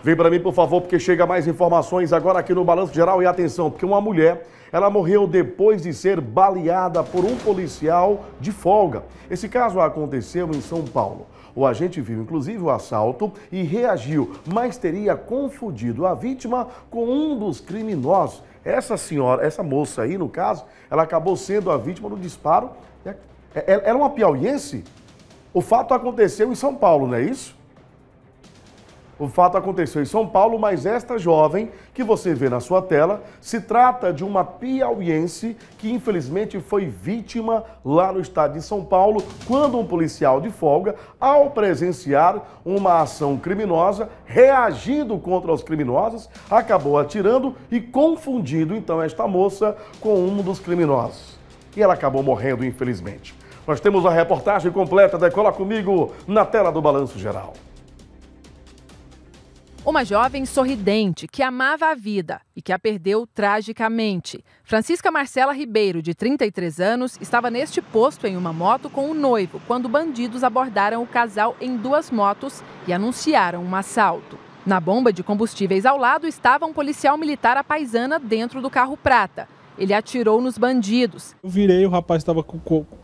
Vem para mim, por favor, porque chega mais informações agora aqui no Balanço Geral. E atenção, porque uma mulher, ela morreu depois de ser baleada por um policial de folga. Esse caso aconteceu em São Paulo. O agente viu, inclusive, o assalto e reagiu, mas teria confundido a vítima com um dos criminosos. Essa senhora, essa moça aí, no caso, ela acabou sendo a vítima do disparo. É, é, ela é uma piauiense? O fato aconteceu em São Paulo, não é isso? O fato aconteceu em São Paulo, mas esta jovem que você vê na sua tela se trata de uma piauiense que infelizmente foi vítima lá no estado de São Paulo quando um policial de folga, ao presenciar uma ação criminosa, reagindo contra os criminosos, acabou atirando e confundindo então esta moça com um dos criminosos. E ela acabou morrendo, infelizmente. Nós temos a reportagem completa, decola comigo na tela do Balanço Geral. Uma jovem sorridente que amava a vida e que a perdeu tragicamente. Francisca Marcela Ribeiro, de 33 anos, estava neste posto em uma moto com o um noivo quando bandidos abordaram o casal em duas motos e anunciaram um assalto. Na bomba de combustíveis ao lado estava um policial militar paisana dentro do carro prata. Ele atirou nos bandidos. Eu virei, o rapaz estava com,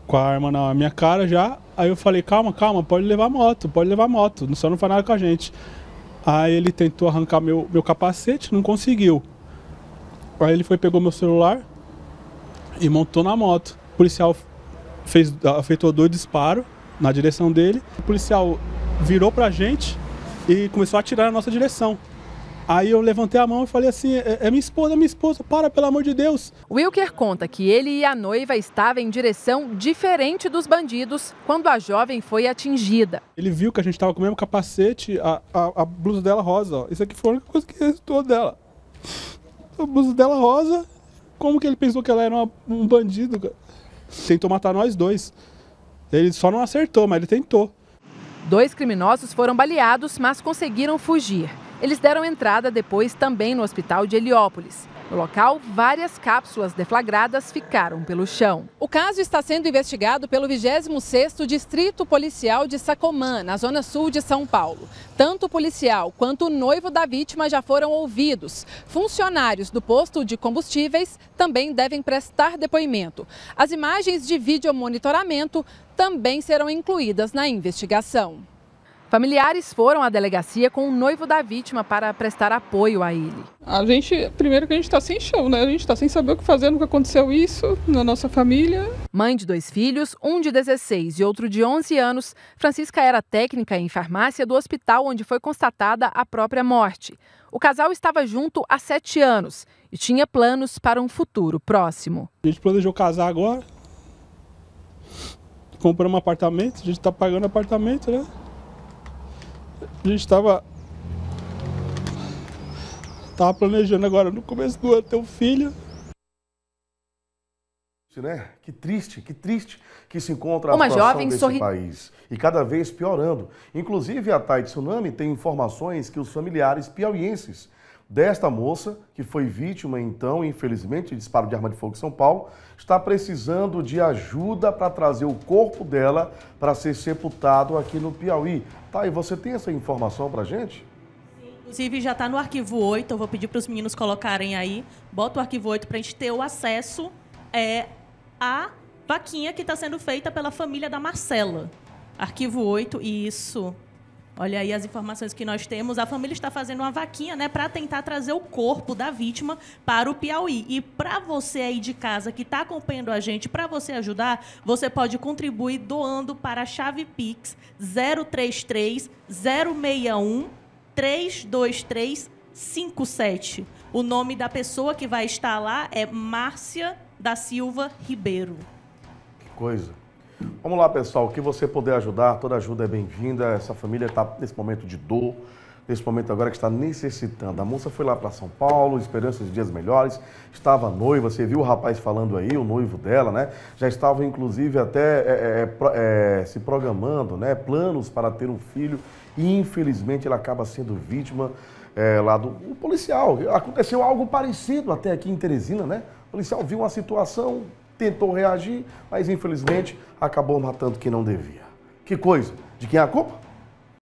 com, a arma na minha cara já. Aí eu falei: calma, calma, pode levar a moto, pode levar a moto, só não faz nada com a gente. Aí ele tentou arrancar meu, meu capacete, não conseguiu. Aí ele foi, pegou meu celular e montou na moto. O policial fez, efetuou dois disparos na direção dele. O policial virou pra gente e começou a atirar na nossa direção. Aí eu levantei a mão e falei assim: é, é minha esposa, é minha esposa, para, pelo amor de Deus. Wilker conta que ele e a noiva estavam em direção diferente dos bandidos quando a jovem foi atingida. Ele viu que a gente estava com o mesmo capacete, a, a, a blusa dela rosa. Ó. Isso aqui foi a única coisa que restou dela. A blusa dela rosa. Como que ele pensou que ela era uma, um bandido? Tentou matar nós dois. Ele só não acertou, mas ele tentou. Dois criminosos foram baleados, mas conseguiram fugir. Eles deram entrada depois também no hospital de Heliópolis. No local, várias cápsulas deflagradas ficaram pelo chão. O caso está sendo investigado pelo 26º Distrito Policial de Sacomã, na zona sul de São Paulo. Tanto o policial quanto o noivo da vítima já foram ouvidos. Funcionários do posto de combustíveis também devem prestar depoimento. As imagens de videomonitoramento também serão incluídas na investigação. Familiares foram à delegacia com o noivo da vítima para prestar apoio a ele. A gente, primeiro que a gente está sem chão, né? A gente está sem saber o que fazer, nunca aconteceu isso na nossa família. Mãe de dois filhos, um de 16 e outro de 11 anos, Francisca era técnica em farmácia do hospital onde foi constatada a própria morte. O casal estava junto há sete anos e tinha planos para um futuro próximo. A gente planejou casar agora, comprar um apartamento, a gente está pagando apartamento, né? A gente estava tava planejando agora no começo do ano ter um filho. Né? Que triste, que triste que se encontra a Uma situação jovem desse sorri... país. E cada vez piorando. Inclusive, a TAI Tsunami tem informações que os familiares piauienses desta moça, que foi vítima então, infelizmente, de disparo de arma de fogo em São Paulo, está precisando de ajuda para trazer o corpo dela para ser sepultado aqui no Piauí. Tá, e você tem essa informação para gente? Inclusive, já está no arquivo 8, eu vou pedir para os meninos colocarem aí. Bota o arquivo 8 para a gente ter o acesso é, à vaquinha que está sendo feita pela família da Marcela. Arquivo 8, isso. Olha aí as informações que nós temos. A família está fazendo uma vaquinha, né, para tentar trazer o corpo da vítima para o Piauí. E para você aí de casa que está acompanhando a gente, para você ajudar, você pode contribuir doando para a chave Pix 033 061 32357. O nome da pessoa que vai estar lá é Márcia da Silva Ribeiro. Que coisa. Vamos lá, pessoal. O que você puder ajudar, toda ajuda é bem-vinda. Essa família está nesse momento de dor, nesse momento agora que está necessitando. A moça foi lá para São Paulo, esperanças de dias melhores, estava noiva, você viu o rapaz falando aí, o noivo dela, né? Já estava, inclusive, até é, é, é, é se programando, né? Planos para ter um filho e, infelizmente, ela acaba sendo vítima é, lá do policial. Aconteceu algo parecido até aqui em Teresina, né? O policial viu uma situação tentou reagir, mas infelizmente acabou matando quem não devia. Que coisa! De quem é a culpa?